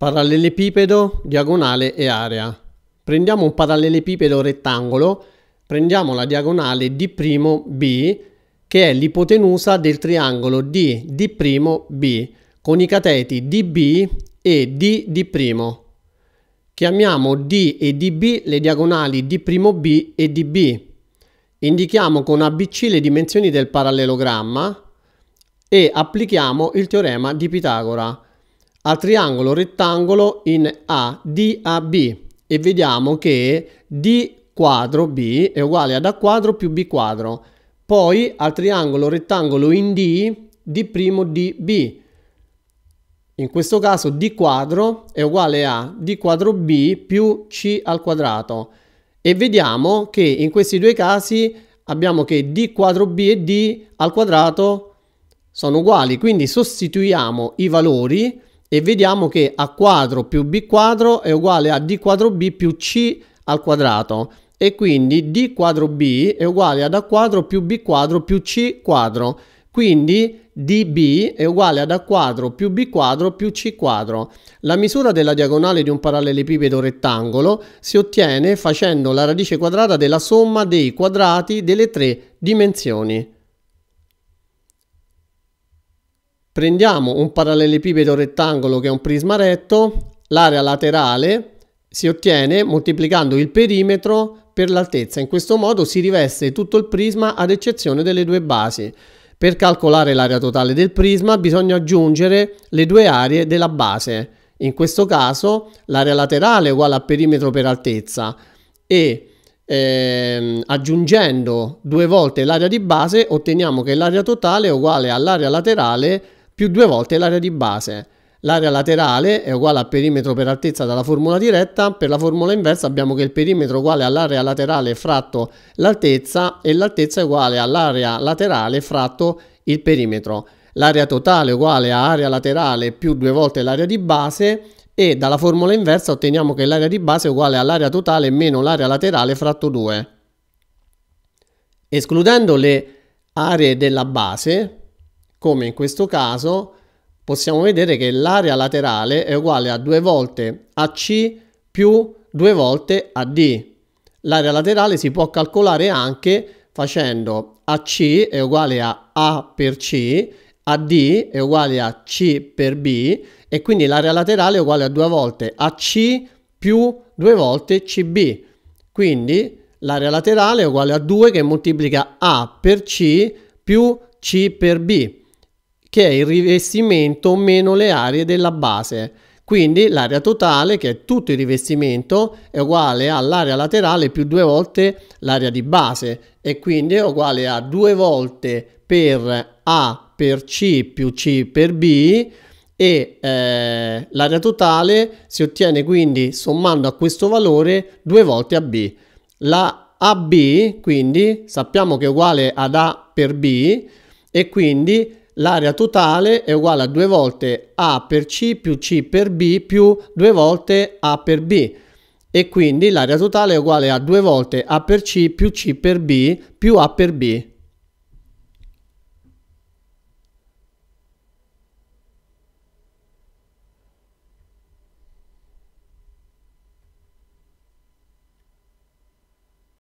Parallelepipedo, diagonale e area. Prendiamo un parallelepipedo rettangolo, prendiamo la diagonale D'B che è l'ipotenusa del triangolo D D'B con i cateti DB e D, DD'. Chiamiamo D e DB le diagonali D'B e DB. Indichiamo con ABC le dimensioni del parallelogramma e applichiamo il teorema di Pitagora al triangolo rettangolo in A, DAB e vediamo che D quadro B è uguale ad A quadro più B quadro, poi al triangolo rettangolo in D, D' DB. In questo caso D quadro è uguale a D quadro B più C al quadrato e vediamo che in questi due casi abbiamo che D quadro B e D al quadrato sono uguali, quindi sostituiamo i valori e vediamo che a quadro più b quadro è uguale a d quadro b più c al quadrato e quindi d quadro b è uguale ad a quadro più b quadro più c quadro quindi db è uguale ad a quadro più b quadro più c quadro. La misura della diagonale di un parallelepipedo rettangolo si ottiene facendo la radice quadrata della somma dei quadrati delle tre dimensioni. Prendiamo un parallelepipedo rettangolo che è un prisma retto, l'area laterale si ottiene moltiplicando il perimetro per l'altezza. In questo modo si riveste tutto il prisma ad eccezione delle due basi. Per calcolare l'area totale del prisma bisogna aggiungere le due aree della base. In questo caso l'area laterale è uguale a perimetro per altezza e Ehm, aggiungendo due volte l'area di base otteniamo che l'area totale è uguale all'area laterale per più due volte l'area di base. L'area laterale è uguale al perimetro per altezza dalla formula diretta, per la formula inversa abbiamo che il perimetro è uguale all'area laterale fratto l'altezza e l'altezza è uguale all'area laterale fratto il perimetro. L'area totale è uguale a area laterale più due volte l'area di base e dalla formula inversa otteniamo che l'area di base è uguale all'area totale meno l'area laterale fratto 2. Escludendo le aree della base, come in questo caso possiamo vedere che l'area laterale è uguale a 2 volte AC più 2 volte AD. L'area laterale si può calcolare anche facendo AC è uguale a A per C, AD è uguale a C per B e quindi l'area laterale è uguale a 2 volte AC più 2 volte CB. Quindi l'area laterale è uguale a 2 che moltiplica A per C più C per B che è il rivestimento meno le aree della base. Quindi l'area totale, che è tutto il rivestimento, è uguale all'area laterale più due volte l'area di base e quindi è uguale a due volte per A per C più C per B e eh, l'area totale si ottiene quindi sommando a questo valore due volte AB. La AB quindi sappiamo che è uguale ad A per B e quindi l'area totale è uguale a 2 volte A per C più C per B più 2 volte A per B e quindi l'area totale è uguale a 2 volte A per C più C per B più A per B